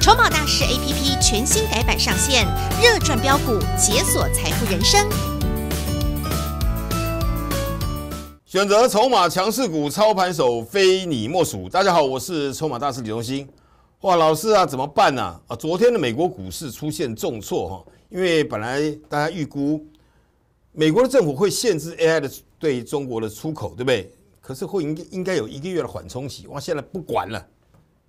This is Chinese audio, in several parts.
筹码大师 A P P 全新改版上线，热赚标股，解锁财富人生。选择筹码强势股，操盘手非你莫属。大家好，我是筹码大师李忠新。哇，老师啊，怎么办呢？啊，昨天的美国股市出现重挫哈，因为本来大家预估美国的政府会限制 A I 的对中国的出口，对不对？可是会应应该有一个月的缓冲期。哇，现在不管了，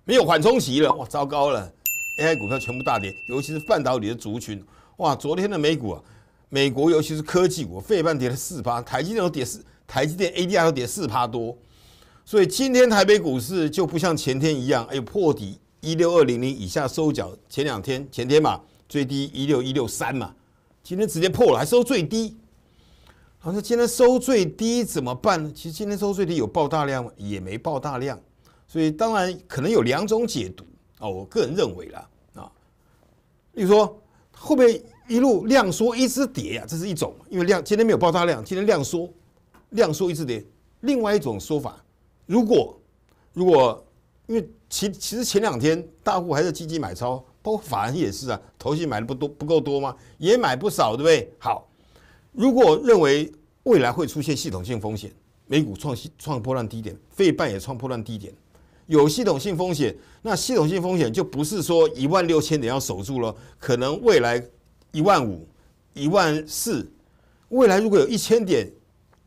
没有缓冲期了。哇，糟糕了！AI 股票全部大跌，尤其是半导体的族群。哇，昨天的美股啊，美国尤其是科技股，费半跌了四趴，台积电都跌四，台积电 ADR 都跌四趴多。所以今天台北股市就不像前天一样，哎，破底一六二零零以下收缴，前两天，前天嘛，最低一六一六三嘛，今天直接破了，还收最低。好，像今天收最低怎么办呢？其实今天收最低有爆大量，也没爆大量，所以当然可能有两种解读。哦，我个人认为啦，啊，你说后面一路量缩一直跌啊，这是一种，因为量今天没有爆炸量，今天量缩，量缩一直跌。另外一种说法，如果如果因为其其实前两天大户还是积极买超，包括法人也是啊，投信买的不多不够多吗？也买不少，对不对？好，如果认为未来会出现系统性风险，美股创新创破烂低点，费半也创破烂低点。有系统性风险，那系统性风险就不是说一万六千点要守住了，可能未来一万五、一万四，未来如果有一千点、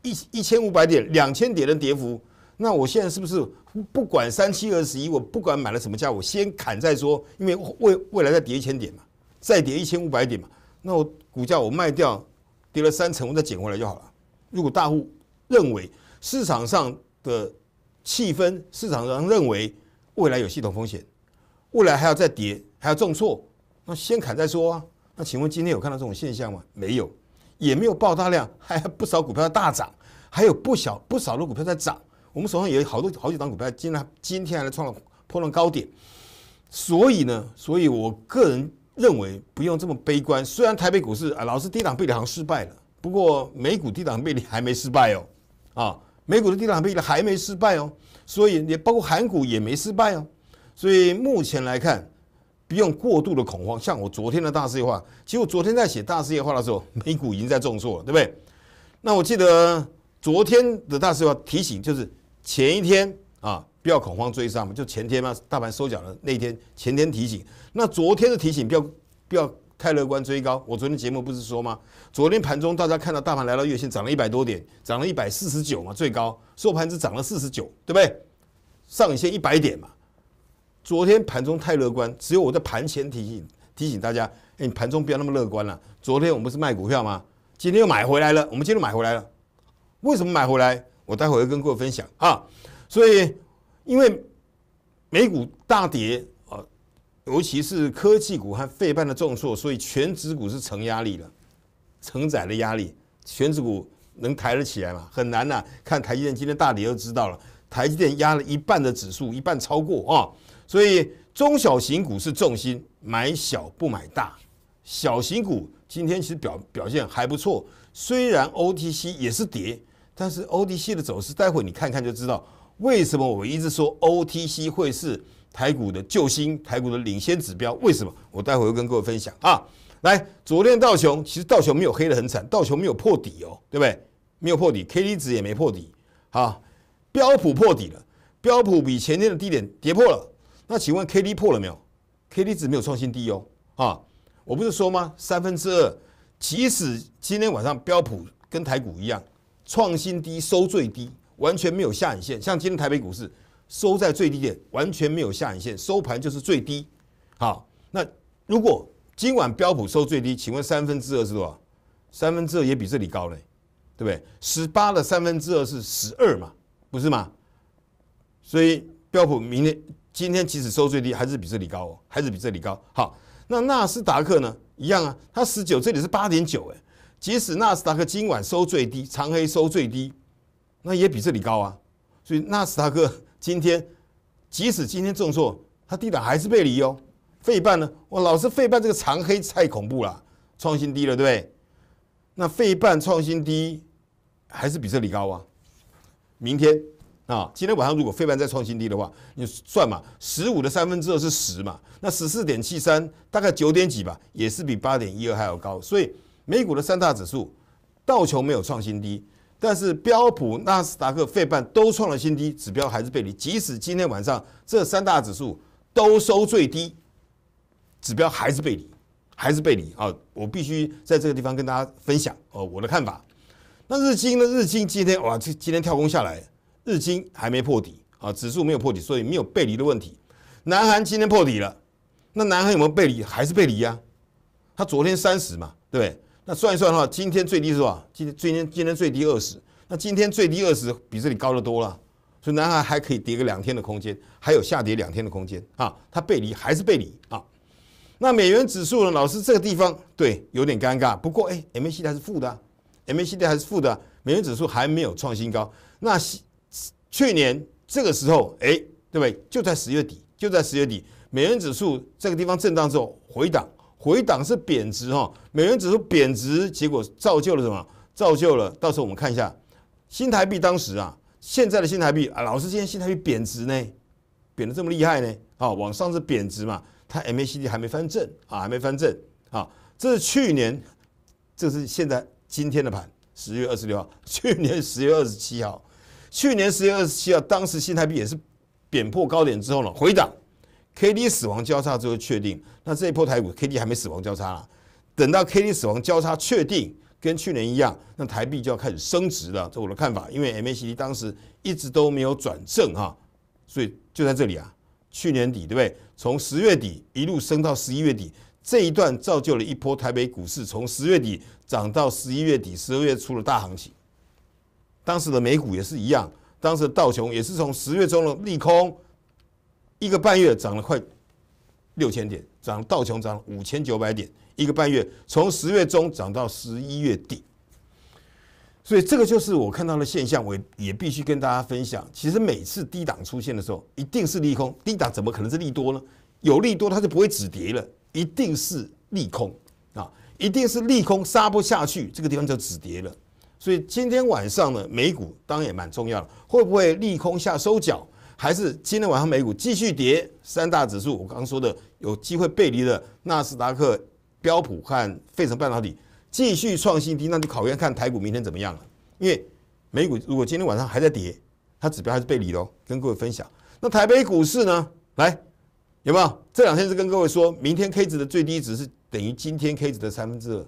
一一千五百点、两千点的跌幅，那我现在是不是不管三七二十一，我不管买了什么价，我先砍再说，因为未未来再跌一千点嘛，再跌一千五百点嘛，那我股价我卖掉，跌了三成，我再捡回来就好了。如果大户认为市场上的。气氛市场上认为未来有系统风险，未来还要再跌，还要重挫，那先砍再说啊。那请问今天有看到这种现象吗？没有，也没有爆大量，还不少股票大涨，还有不小不少的股票在涨。我们手上也有好多好几档股票，今天今天还创了破了高点。所以呢，所以我个人认为不用这么悲观。虽然台北股市啊老是低档背离，行失败了，不过美股低档背离还没失败哦，啊。美股的低档盘比还没失败哦，所以也包括韩股也没失败哦，所以目前来看，不用过度的恐慌。像我昨天的大事业化，其实我昨天在写大事业化的时候，美股已经在重挫了，对不对？那我记得昨天的大事业化提醒就是前一天啊，不要恐慌追杀嘛，就前天嘛，大盘收脚的那天，前天提醒，那昨天的提醒不要不要。太乐观追高，我昨天节目不是说吗？昨天盘中大家看到大盘来到月线涨了一百多点，涨了一百四十九嘛，最高收盘只涨了四十九，对不对？上影线一百点嘛。昨天盘中太乐观，只有我在盘前提醒提醒大家，哎，你盘中不要那么乐观了。昨天我们是卖股票吗？今天又买回来了，我们今天买回来了。为什么买回来？我待会会跟各位分享啊。所以因为美股大跌。尤其是科技股和费半的重挫，所以全指股是承压力了，承载了压力，全指股能抬得起来吗？很难呐。看台积电今天大跌就知道了，台积电压了一半的指数，一半超过啊。所以中小型股是重心，买小不买大。小型股今天其实表表现还不错，虽然 OTC 也是跌，但是 OTC 的走势，待会你看看就知道为什么我一直说 OTC 会是。台股的救星，台股的领先指标，为什么？我待会会跟各位分享啊。来，昨天道琼其实道琼没有黑的很惨，道琼没有破底哦，对不对？没有破底，K D 值也没破底。啊。标普破底了，标普比前天的低点跌破了。那请问 K D 破了没有？K D 值没有创新低哦。啊，我不是说吗？三分之二，即使今天晚上标普跟台股一样创新低收最低，完全没有下影线，像今天台北股市。收在最低点，完全没有下影线，收盘就是最低。好，那如果今晚标普收最低，请问三分之二是多少？三分之二也比这里高嘞，对不对？十八的三分之二是十二嘛，不是吗？所以标普明天、今天即使收最低，还是比这里高哦，还是比这里高。好，那纳斯达克呢？一样啊，它十九，这里是八点九哎。即使纳斯达克今晚收最低，长黑收最低，那也比这里高啊。所以纳斯达克。今天，即使今天重挫，它低档还是背离哦。费半呢，我老是费半这个长黑太恐怖了，创新低了，对不对？那费半创新低，还是比这里高啊。明天啊，今天晚上如果费半再创新低的话，你算嘛，十五的三分之二是十嘛，那十四点七三大概九点几吧，也是比八点一二还要高。所以美股的三大指数，道琼没有创新低。但是标普、纳斯达克、费半都创了新低，指标还是背离。即使今天晚上这三大指数都收最低，指标还是背离，还是背离啊！我必须在这个地方跟大家分享哦我的看法。那日经呢？日经今天哇，这今天跳空下来，日经还没破底啊，指数没有破底，所以没有背离的问题。南韩今天破底了，那南韩有没有背离？还是背离呀？它昨天三十嘛，对不对？那算一算哈，今天最低是吧？今天今天今天最低二十，那今天最低二十比这里高得多了，所以南海还可以跌个两天的空间，还有下跌两天的空间啊！它背离还是背离啊！那美元指数呢？老师这个地方对有点尴尬，不过哎，MACD 还是负的，MACD 还是负的，美元指数还没有创新高。那去年这个时候哎，对不对？就在十月底，就在十月底，美元指数这个地方震荡之后回档。回档是贬值哈，美元指数贬值，结果造就了什么？造就了，到时候我们看一下，新台币当时啊，现在的新台币啊，老是今天新台币贬值呢，贬得这么厉害呢，啊，往上是贬值嘛，它 MACD 还没翻正啊，还没翻正啊，这是去年，这是现在今天的盘，十月二十六号，去年十月二十七号，去年十月二十七号，当时新台币也是贬破高点之后呢，回档。K D 死亡交叉之后确定，那这一波台股 K D 还没死亡交叉啊，等到 K D 死亡交叉确定，跟去年一样，那台币就要开始升值了。这我的看法，因为 M A C D 当时一直都没有转正哈，所以就在这里啊，去年底对不对？从十月底一路升到十一月底，这一段造就了一波台北股市从十月底涨到十一月底、十二月初的大行情。当时的美股也是一样，当时的道琼也是从十月中的利空。一个半月涨了快六千点，涨道琼涨五千九百点，一个半月从十月中涨到十一月底，所以这个就是我看到的现象，我也必须跟大家分享。其实每次低档出现的时候，一定是利空，低档怎么可能是利多呢？有利多它就不会止跌了，一定是利空啊，一定是利空杀不下去，这个地方就止跌了。所以今天晚上呢，美股当然也蛮重要的，会不会利空下收脚？还是今天晚上美股继续跌，三大指数我刚刚说的有机会背离的，纳斯达克、标普和费城半导体继续创新低，那就考验看台股明天怎么样了。因为美股如果今天晚上还在跌，它指标还是背离喽。跟各位分享，那台北股市呢？来，有没有？这两天是跟各位说明天 K 值的最低值是等于今天 K 值的三分之二，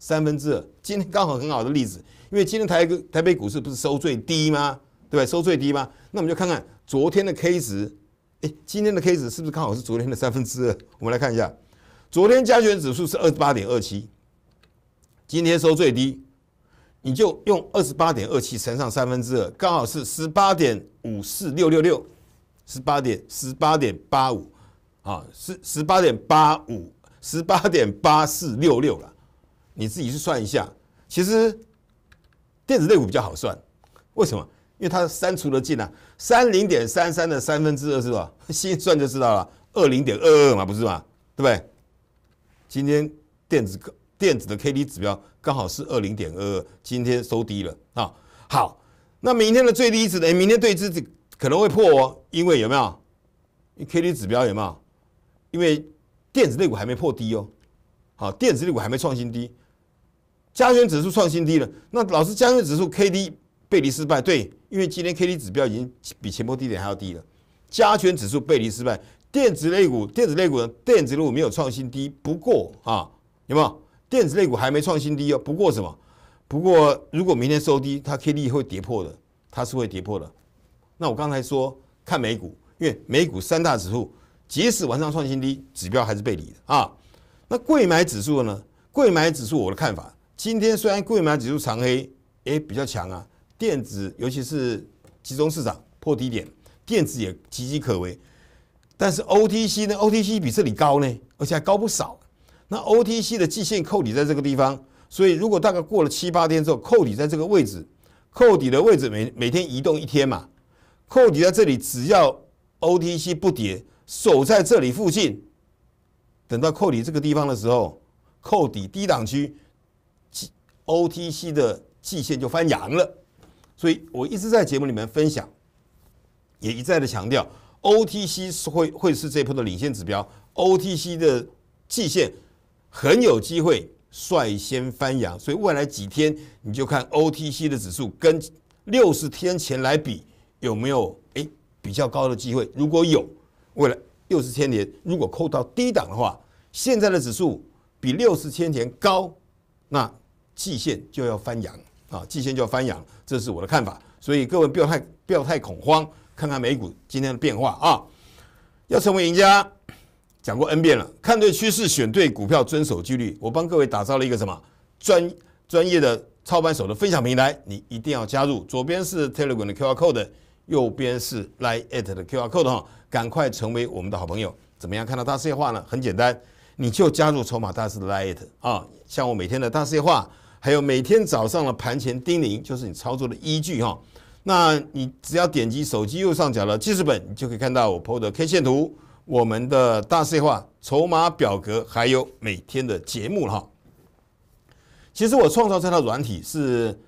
三分之二。今天刚好很好的例子，因为今天台台北股市不是收最低吗？对吧？收最低吗？那我们就看看。昨天的 K 值，哎，今天的 K 值是不是刚好是昨天的三分之二？我们来看一下，昨天加权指数是二十八点二七，今天收最低，你就用二十八点二七乘上三分之二，刚好是十八点五四六六六，十八点十八点八五啊，十十八点八五十八点八四六六了，你自己去算一下。其实电子类股比较好算，为什么？因为它删除了进啊。三零点三三的三分之二是吧？细 算就知道了，二零点二二嘛，不是吗？对不对？今天电子电子的 K D 指标刚好是二零点二二，今天收低了啊。好，那明天的最低值呢？明天对值可能会破哦，因为有没有？K D 指标有没有？因为电子类股还没破低哦。好，电子类股还没创新低，加权指数创新低了。那老师，加权指数 K D？背离失败，对，因为今天 K D 指标已经比前波低点还要低了。加权指数背离失败，电子类股，电子类股呢？电子类股没有创新低，不过啊，有没有？电子类股还没创新低哦。不过什么？不过如果明天收低，它 K D 会跌破的，它是会跌破的。那我刚才说看美股，因为美股三大指数即使晚上创新低，指标还是背离的啊。那贵买指数呢？贵买指数我的看法，今天虽然贵买指数长黑，哎，比较强啊。电子尤其是集中市场破低点，电子也岌岌可危。但是 OTC 呢？OTC 比这里高呢，而且还高不少。那 OTC 的季线扣底在这个地方，所以如果大概过了七八天之后，扣底在这个位置，扣底的位置每每天移动一天嘛，扣底在这里，只要 OTC 不跌，守在这里附近，等到扣底这个地方的时候，扣底低档区，O T C 的季线就翻阳了。所以我一直在节目里面分享，也一再的强调，OTC 是会会是这波的领先指标，OTC 的季线很有机会率先翻阳，所以未来几天你就看 OTC 的指数跟六十天前来比有没有哎比较高的机会，如果有，未来六十天内如果扣到低档的话，现在的指数比六十天前高，那季线就要翻阳。啊，季线就要翻阳，这是我的看法，所以各位不要太不要太恐慌，看看美股今天的变化啊。要成为赢家，讲过 N 遍了，看对趋势，选对股票，遵守纪律。我帮各位打造了一个什么专专业的操盘手的分享平台，你一定要加入。左边是 Telegram 的 QR Code 右边是 Lite 的 QR Code 哈，赶快成为我们的好朋友。怎么样？看到大事业化呢？很简单，你就加入筹码大师的 Lite 啊，像我每天的大事业化。还有每天早上的盘前叮咛，就是你操作的依据哈。那你只要点击手机右上角的记事本，你就可以看到我抛的 K 线图、我们的大细化筹码表格，还有每天的节目哈。其实我创造这套软体是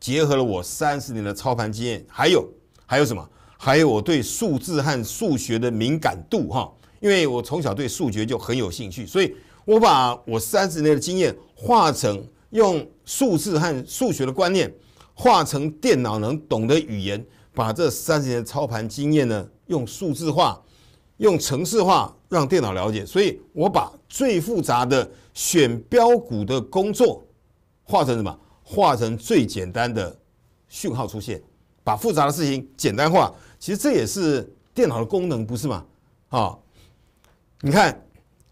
结合了我三十年的操盘经验，还有还有什么？还有我对数字和数学的敏感度哈，因为我从小对数学就很有兴趣，所以。我把我三十年的经验化成用数字和数学的观念，化成电脑能懂的语言，把这三十年的操盘经验呢用数字化、用程式化让电脑了解。所以我把最复杂的选标股的工作化成什么？化成最简单的讯号出现，把复杂的事情简单化。其实这也是电脑的功能，不是吗？啊，你看。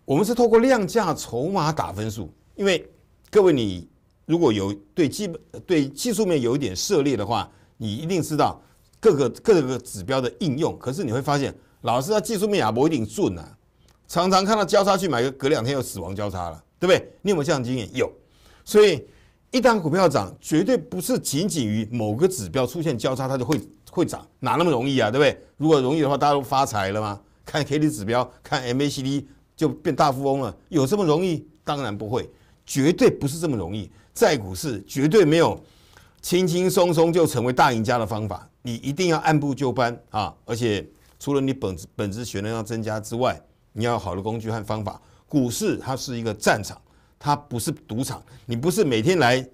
我们是透过量价筹码打分数，因为各位你如果有对基本对技术面有一点涉猎的话，你一定知道各个各个指标的应用。可是你会发现，老师他技术面也不一定准啊，常常看到交叉去买个，隔两天又死亡交叉了，对不对？你有没有这样经验？有。所以，一旦股票涨，绝对不是仅仅于某个指标出现交叉，它就会会涨，哪那么容易啊，对不对？如果容易的话，大家都发财了吗？看 K D 指标，看 M A C D。就变大富翁了？有这么容易？当然不会，绝对不是这么容易。在股市绝对没有轻轻松松就成为大赢家的方法。你一定要按部就班啊！而且除了你本本质学能要增加之外，你要好的工具和方法。股市它是一个战场，它不是赌场。你不是每天来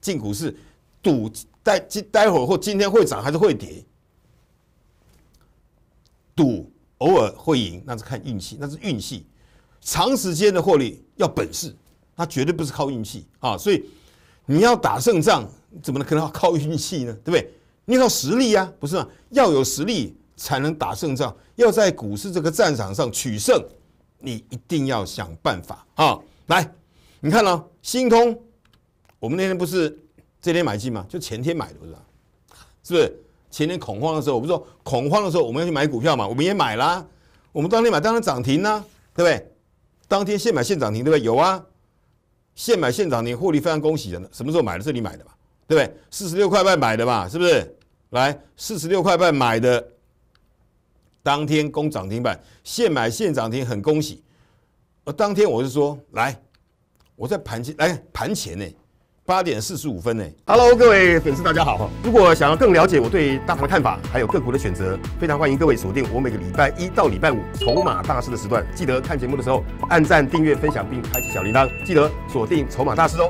进股市赌待待会儿或今天会涨还是会跌？赌偶尔会赢，那是看运气，那是运气。长时间的获利要本事，它绝对不是靠运气啊！所以你要打胜仗，怎么可能要靠运气呢？对不对？你要实力呀，不是吗？要有实力才能打胜仗。要在股市这个战场上取胜，你一定要想办法啊！来，你看呢，星空，我们那天不是这天买进吗？就前天买的，是是不是？前天恐慌的时候，我不是说恐慌的时候我们要去买股票嘛？我们也买啦。我们当天买，当然涨停啦，对不对？当天现买现涨停对不对？有啊，现买现涨停，获利非常恭喜的。什么时候买的？这里买的嘛，对不对？四十六块半买的嘛，是不是？来，四十六块半买的，当天攻涨停板，现买现涨停，很恭喜。而当天我是说，来，我在盘前，来盘前呢。八点四十五分呢。Hello，各位粉丝，大家好。如果想要更了解我对大盘的看法，还有个股的选择，非常欢迎各位锁定我每个礼拜一到礼拜五《筹码大师》的时段。记得看节目的时候按赞、订阅、分享，并开启小铃铛。记得锁定《筹码大师》哦。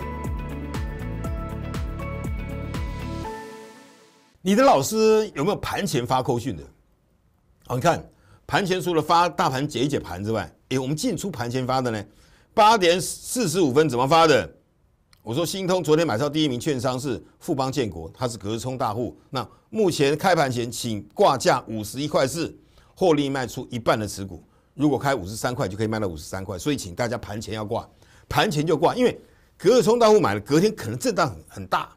你的老师有没有盘前发扣讯的？好，你看盘前除了发大盘解一解盘之外，诶，我们进出盘前发的呢？八点四十五分怎么发的？我说新通昨天买到第一名券商是富邦建国，它是隔日冲大户。那目前开盘前请挂价五十一块四，获利卖出一半的持股。如果开五十三块就可以卖到五十三块，所以请大家盘前要挂，盘前就挂，因为隔日冲大户买了，隔天可能震荡很大。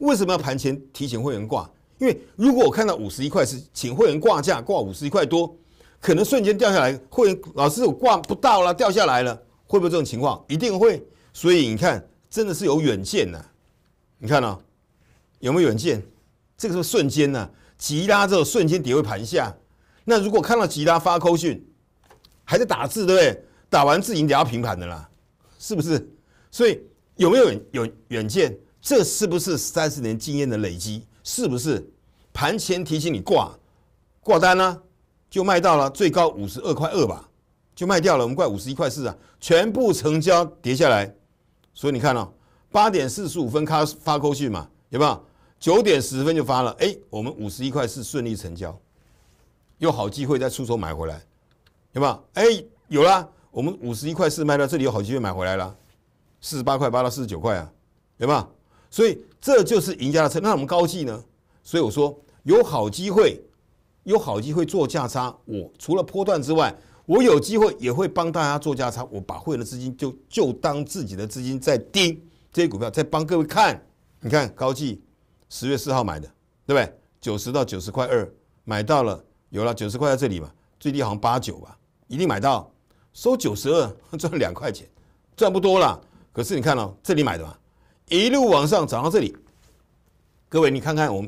为什么要盘前提醒会员挂？因为如果我看到五十一块四，请会员挂价挂五十一块多，可能瞬间掉下来，会员老师我挂不到了，掉下来了，会不会这种情况？一定会。所以你看。真的是有远见呐！你看呢，有没有远见？这个是瞬间呐，吉拉之后瞬间跌回盘下。那如果看到吉拉发扣讯，还在打字对不对？打完字应该要平盘的啦，是不是？所以有没有远远远见？这是不是三十年经验的累积？是不是盘前提醒你挂挂单呢？就卖到了最高五十二块二吧，就卖掉了。我们挂五十一块四啊，全部成交跌下来。所以你看了八点四十五分，卡发高讯嘛，有没有？九点十分就发了，哎，我们五十一块四顺利成交，有好机会再出手买回来，有没有？哎，有啦，我们五十一块四卖到这里有好机会买回来了，四十八块八到四十九块啊，有没有？所以这就是赢家的车。那我们高进呢？所以我说有好机会，有好机会做价差。我除了波段之外。我有机会也会帮大家做加仓，我把会员的资金就就当自己的资金在盯这些股票，在帮各位看。你看高聚，十月四号买的，对不对？九十到九十块二买到了，有了九十块在这里嘛，最低好像八九吧，一定买到收九十二，赚两块钱，赚不多了。可是你看哦，这里买的嘛，一路往上涨到这里，各位你看看我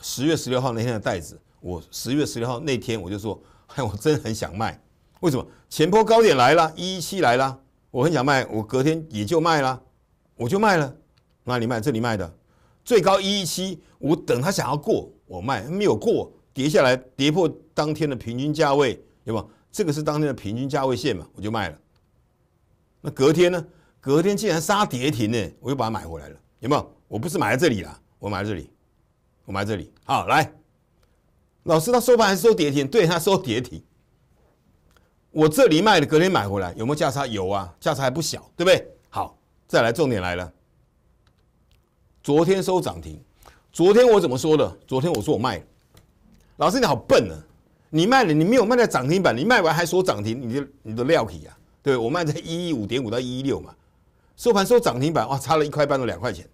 十月十六号那天的袋子，我十月十六号那天我就说，哎，我真的很想卖。为什么前波高点来了，一七来了，我很想卖，我隔天也就卖了，我就卖了，哪里卖？这里卖的，最高一七，我等他想要过我卖，没有过，跌下来，跌破当天的平均价位，对吧？这个是当天的平均价位线嘛，我就卖了。那隔天呢？隔天竟然杀跌停呢，我又把它买回来了，有没有？我不是买在这里了，我买在这里，我买这里，好来，老师他收盘还是收跌停，对他收跌停。我这里卖的，隔天买回来有没有价差？有啊，价差还不小，对不对？好，再来重点来了。昨天收涨停，昨天我怎么说的？昨天我说我卖了。老师你好笨呢？你卖了，你没有卖在涨停板，你卖完还说涨停，你的你的料体啊？对，我卖在一一五点五到一一六嘛，收盘收涨停板，哇，差了一块半到两块钱。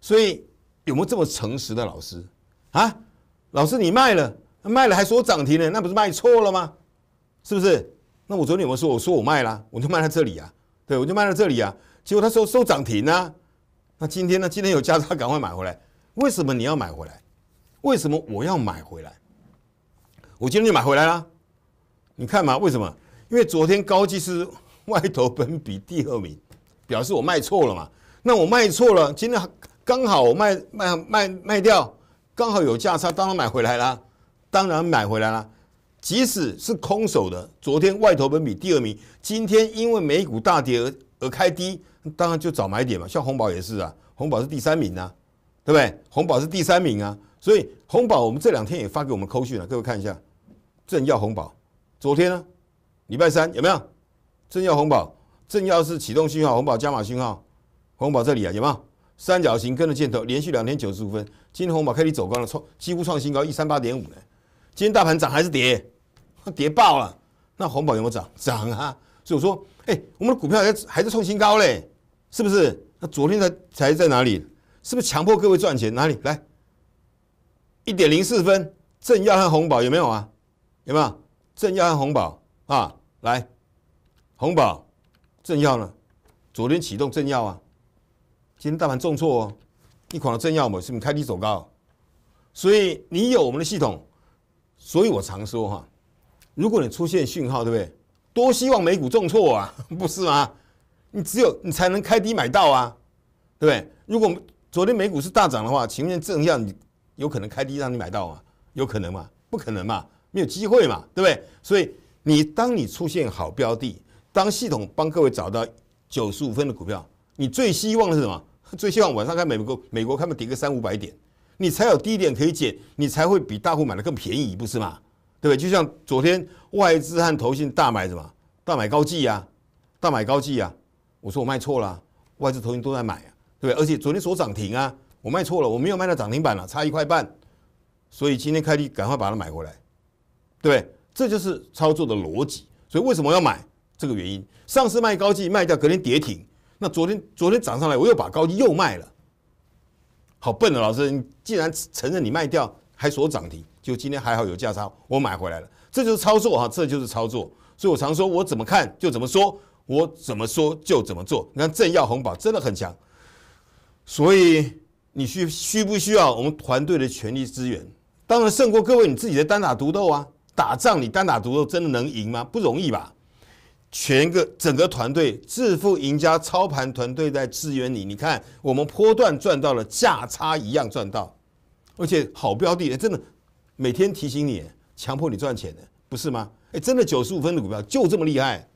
所以有没有这么诚实的老师啊？老师你卖了，卖了还说涨停呢，那不是卖错了吗？是不是？那我昨天有没有说？我说我卖啦，我就卖在这里啊。对，我就卖在这里啊。结果他说收涨停啊。那今天呢？今天有价差，赶快买回来。为什么你要买回来？为什么我要买回来？我今天就买回来了。你看嘛，为什么？因为昨天高技师 外头本比第二名，表示我卖错了嘛。那我卖错了，今天刚好我卖卖卖卖掉，刚好有价差，当然买回来啦，当然买回来了。即使是空手的，昨天外投本比第二名，今天因为美股大跌而而开低，当然就找买点嘛。像红宝也是啊，红宝是第三名啊，对不对？红宝是第三名啊，所以红宝我们这两天也发给我们扣讯了，各位看一下，正要红宝，昨天呢，礼拜三有没有正要红宝？正要是启动信号，红宝加码信号，红宝这里啊有没有三角形跟着箭头，连续两天九十五分，今天红宝开低走高了，创几乎创新高一三八点五呢。今天大盘涨还是跌？它 跌爆了。那红宝有没有涨？涨啊！所以我说，哎，我们的股票还还在创新高嘞，是不是？那昨天才才在哪里？是不是强迫各位赚钱？哪里来？一点零四分，正耀和红宝有没有啊？有没有？正耀和红宝啊，来，红宝，正耀呢？昨天启动正耀啊，今天大盘重挫哦。一款的正耀嘛，是不是开低走高？所以你有我们的系统。所以我常说哈，如果你出现讯号，对不对？多希望美股重挫啊，不是吗？你只有你才能开低买到啊，对不对？如果昨天美股是大涨的话，前面正向你有可能开低让你买到啊，有可能吗？不可能嘛，没有机会嘛，对不对？所以你当你出现好标的，当系统帮各位找到九十五分的股票，你最希望的是什么？最希望晚上看美国，美国他们跌个三五百点。你才有低点可以减，你才会比大户买的更便宜，不是吗？对不对？就像昨天外资和投信大买什么？大买高技啊，大买高技啊。我说我卖错了，外资投信都在买啊，对不对？而且昨天所涨停啊，我卖错了，我没有卖到涨停板了，差一块半，所以今天开低赶快把它买回来，对，这就是操作的逻辑。所以为什么要买？这个原因，上次卖高技卖掉，隔天跌停，那昨天昨天涨上来，我又把高技又卖了。好笨啊，老师！你既然承认你卖掉，还锁涨停，就今天还好有价差，我买回来了，这就是操作啊，这就是操作。所以我常说，我怎么看就怎么说，我怎么说就怎么做。你看正耀红宝真的很强，所以你需需不需要我们团队的全力支援？当然胜过各位你自己的单打独斗啊！打仗你单打独斗真的能赢吗？不容易吧。全个整个团队，致富赢家操盘团队在支援你。你看，我们波段赚到了价差一样赚到，而且好标的，真的每天提醒你，强迫你赚钱的，不是吗？哎，真的九十五分的股票就这么厉害，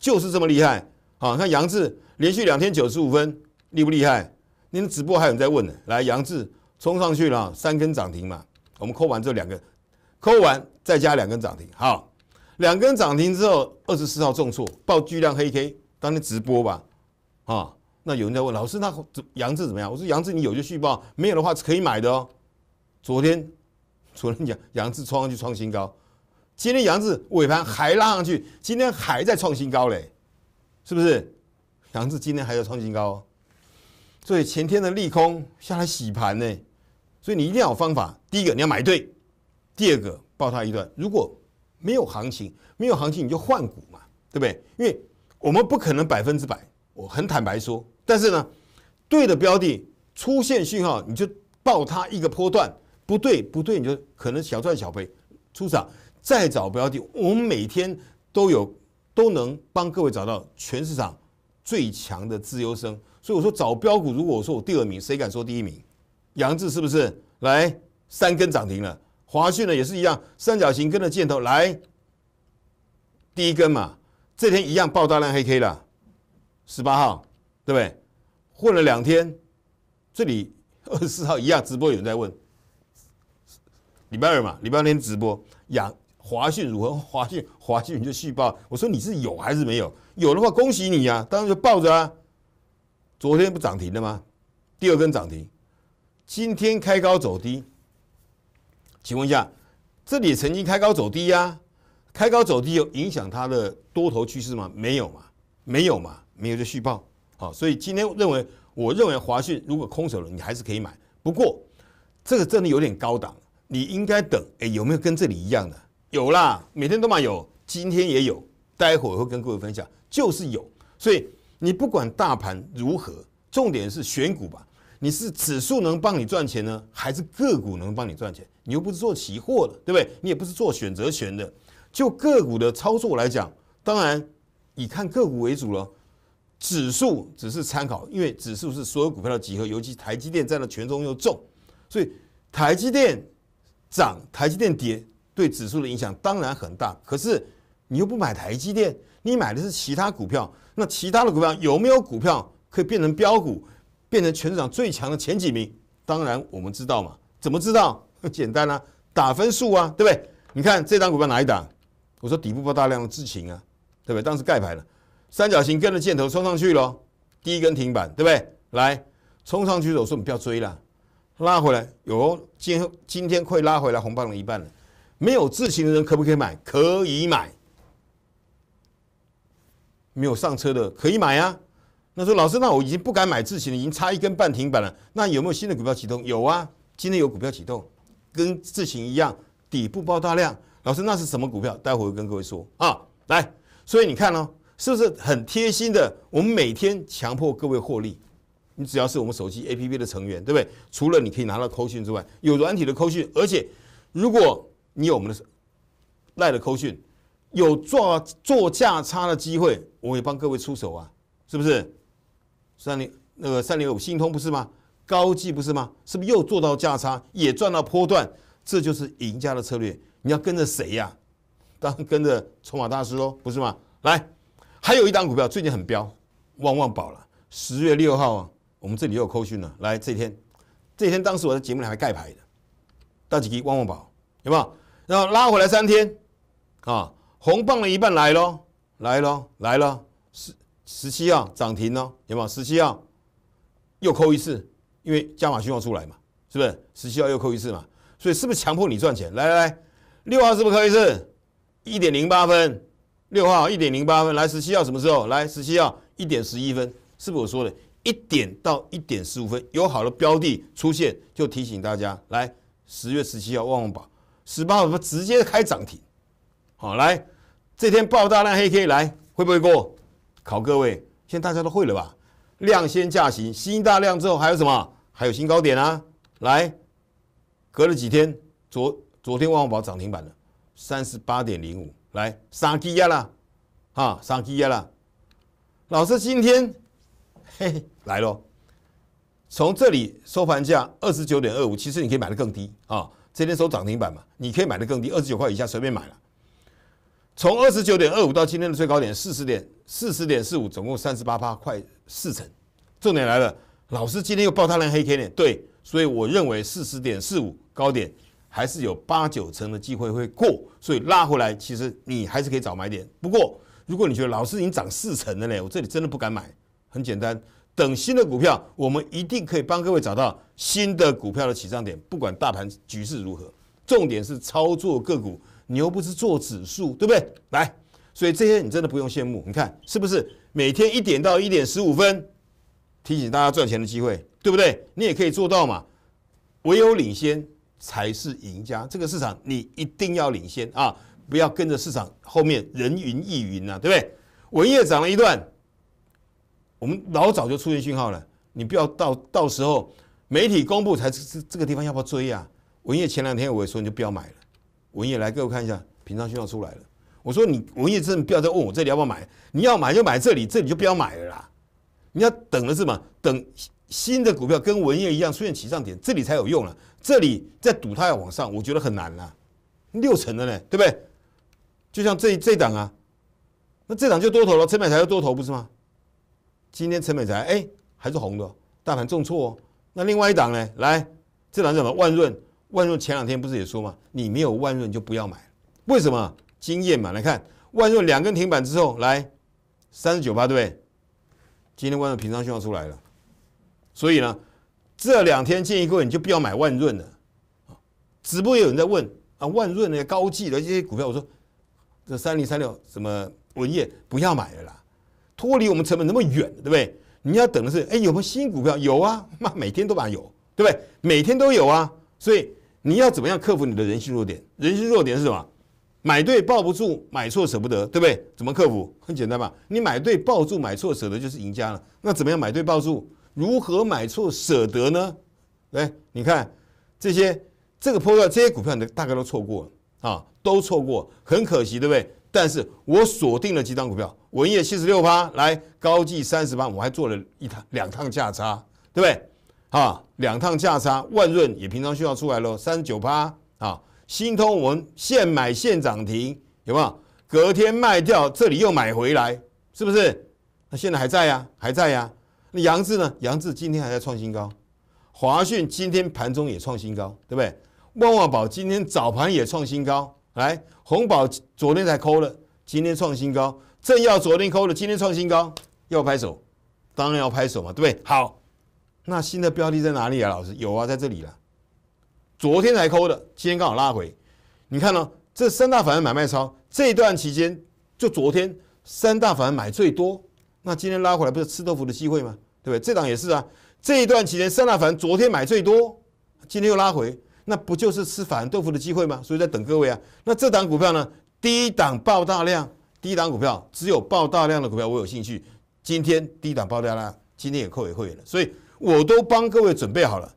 就是这么厉害。好，看杨志连续两天九十五分，厉不厉害？你的直播还有人在问呢。来，杨志冲上去了，三根涨停嘛。我们扣完这两个，扣完再加两根涨停，好。两根涨停之后，二十四号重挫，爆巨量黑 K，当天直播吧，啊，那有人在问老师，那杨志怎么样？我说杨志你有就续报，没有的话可以买的哦。昨天，昨天杨杨志冲上去创新高，今天杨志尾盘还拉上去，今天还在创新高嘞，是不是？杨志今天还在创新高，所以前天的利空下来洗盘呢，所以你一定要有方法，第一个你要买对，第二个爆他一段，如果。没有行情，没有行情你就换股嘛，对不对？因为我们不可能百分之百，我很坦白说。但是呢，对的标的出现讯号，你就抱它一个波段；不对，不对，你就可能小赚小赔。出场再找标的，我们每天都有都能帮各位找到全市场最强的自优生。所以我说找标股，如果说我第二名，谁敢说第一名？杨志是不是？来，三根涨停了。华讯呢也是一样，三角形跟着箭头来，第一根嘛，这天一样爆大量黑 K 了，十八号对不对？混了两天，这里 二十四号一样，直播有人在问，礼拜二嘛，礼拜天直播，养华讯如何？华讯华讯就续报，我说你是有还是没有？有的话恭喜你呀，当然就抱着啊。昨天不涨停了吗？第二根涨停，今天开高走低。请问一下，这里曾经开高走低呀，开高走低有影响它的多头趋势吗？没有嘛，没有嘛，没有就续报。好，所以今天认为，我认为华讯如果空手了，你还是可以买。不过这个真的有点高档，你应该等。哎，有没有跟这里一样的？有啦，每天都买有，今天也有。待会儿会跟各位分享，就是有。所以你不管大盘如何，重点是选股吧。你是指数能帮你赚钱呢，还是个股能帮你赚钱？你又不是做期货的，对不对？你也不是做选择权的，就个股的操作来讲，当然以看个股为主了，指数只是参考，因为指数是所有股票的集合，尤其台积电占的权重又重，所以台积电涨，台积电跌，对指数的影响当然很大。可是你又不买台积电，你买的是其他股票，那其他的股票有没有股票可以变成标股？变成全场最强的前几名，当然我们知道嘛，怎么知道？简单啊，打分数啊，对不对？你看这张股票哪一档？我说底部放大量的滞情啊，对不对？当时盖牌了，三角形跟着箭头冲上去了，第一根停板，对不对？来冲上去的时候，我说你不要追了，拉回来有今今天会拉回来，红盘的一半了。没有滞情的人可不可以买？可以买，没有上车的可以买啊。那说老师，那我已经不敢买字形了，已经差一根半停板了。那有没有新的股票启动？有啊，今天有股票启动，跟字形一样，底部包大量。老师，那是什么股票？待会跟各位说啊。来，所以你看哦，是不是很贴心的？我们每天强迫各位获利。你只要是我们手机 APP 的成员，对不对？除了你可以拿到扣讯之外，有软体的扣讯，而且如果你有我们的赖的扣讯，有做做价差的机会，我也帮各位出手啊，是不是？三零那个三零五信通不是吗？高技不是吗？是不是又做到价差，也赚到波段？这就是赢家的策略。你要跟着谁呀？当然跟着筹码大师喽，不是吗？来，还有一档股票最近很彪，旺旺宝了。十月六号啊，我们这里又扣讯了。来，这一天，这一天当时我在节目里还盖牌的，大几级旺旺宝有没有？然后拉回来三天，啊，红棒的一半来喽，来喽，来了。十七号涨停呢，有没有？十七号又扣一次，因为亚马逊要出来嘛，是不是？十七号又扣一次嘛，所以是不是强迫你赚钱？来来来，六号是不是扣一次？一点零八分，六号一点零八分，来十七号什么时候？来十七号一点十一分，是不是我说的？一点到一点十五分有好的标的出现，就提醒大家来。十月十七号旺旺宝，十八号什么直接开涨停，好来，这天爆大量黑 K 来，会不会过？考各位，现在大家都会了吧？量先价行，新大量之后还有什么？还有新高点啊！来，隔了几天，昨昨天万宝涨停板了，三十八点零五。来，三鸡压了，啊，三鸡压了。老师，今天，嘿嘿，来喽。从这里收盘价二十九点二五，其实你可以买的更低啊。今天收涨停板嘛，你可以买的更低，二十九块以下随便买了。从二十九点二五到今天的最高点四十点，四十点四五，总共三十八趴，快四成。重点来了，老师今天又爆他两黑 K 线，对，所以我认为四十点四五高点还是有八九成的机会会过，所以拉回来，其实你还是可以找买点。不过，如果你觉得老师已经涨四成了呢，我这里真的不敢买。很简单，等新的股票，我们一定可以帮各位找到新的股票的起涨点，不管大盘局势如何，重点是操作个股。你又不是做指数，对不对？来，所以这些你真的不用羡慕。你看是不是每天一点到一点十五分提醒大家赚钱的机会，对不对？你也可以做到嘛。唯有领先才是赢家，这个市场你一定要领先啊！不要跟着市场后面人云亦云呐，对不对？文业涨了一段，我们老早就出现讯号了，你不要到到时候媒体公布才这这个地方要不要追啊？文业前两天我也说，你就不要买了。文业来，各位看一下，平仓信号出来了。我说你文业，真的不要再问我这里要不要买，你要买就买这里，这里就不要买了啦。你要等的是什么？等新的股票跟文业一样出现起涨点，这里才有用了。这里在赌它要往上，我觉得很难了，六成的呢，对不对？就像这这档啊，那这档就多头了，陈美才要多头不是吗？今天陈美才哎还是红的，大盘重挫。那另外一档呢？来，这档什么万润？万润前两天不是也说吗？你没有万润就不要买，为什么？经验嘛。来看万润两根停板之后来三十九八，对不对？今天万润平仓信号出来了，所以呢，这两天建议各位你就不要买万润了。直播也有人在问啊，万润些高技的这些股票，我说这三零三六什么文业不要买了啦，脱离我们成本那么远，对不对？你要等的是哎有没有新股票？有啊，妈每天都它有，对不对？每天都有啊。所以你要怎么样克服你的人性弱点？人性弱点是什么？买对抱不住，买错舍不得，对不对？怎么克服？很简单吧？你买对抱住，买错舍得就是赢家了。那怎么样买对抱住？如何买错舍得呢？哎，你看这些这个股票，这些股票你大概都错过了啊，都错过，很可惜，对不对？但是我锁定了几档股票，文业七十六八，来高技三十八，我还做了一趟两趟价差，对不对？啊，两趟价差，万润也平常需要出来了，三十九趴啊。新通文现买现涨停，有没有？隔天卖掉，这里又买回来，是不是？那现在还在呀，还在呀。那杨志呢？杨志今天还在创新高，华讯今天盘中也创新高，对不对？旺旺宝今天早盘也创新高，来，红宝昨天才抠了，今天创新高，正耀昨天抠了，今天创新高，要拍手，当然要拍手嘛，对不对？好。那新的标的在哪里啊，老师？有啊，在这里了。昨天才抠的，今天刚好拉回。你看呢？这三大反而买卖超这一段期间，就昨天三大反而买最多。那今天拉回来不是吃豆腐的机会吗？对不对？这档也是啊。这一段期间三大反昨天买最多，今天又拉回，那不就是吃反豆腐的机会吗？所以在等各位啊。那这档股票呢？低档爆大量，低档股票只有爆大量的股票我有兴趣。今天低档爆大量，今天也扣给会员了，所以。我都帮各位准备好了，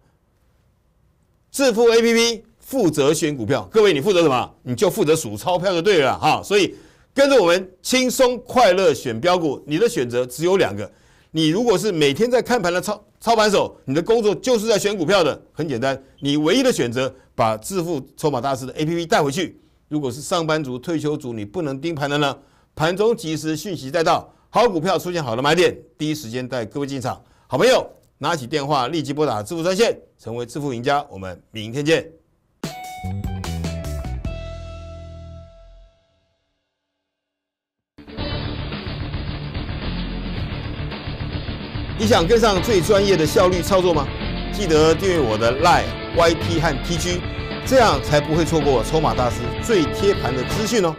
致富 A P P 负责选股票，各位你负责什么？你就负责数钞票就对了哈。所以跟着我们轻松快乐选标股，你的选择只有两个。你如果是每天在看盘的操操盘手，你的工作就是在选股票的，很简单，你唯一的选择把致富筹码大师的 A P P 带回去。如果是上班族、退休族，你不能盯盘的呢，盘中及时讯息带到，好股票出现好的买点，第一时间带各位进场，好朋友。拿起电话，立即拨打支付专线，成为支付赢家。我们明天见。你想跟上最专业的效率操作吗？记得订阅我的 LINE YT 和 TG，这样才不会错过筹码大师最贴盘的资讯哦。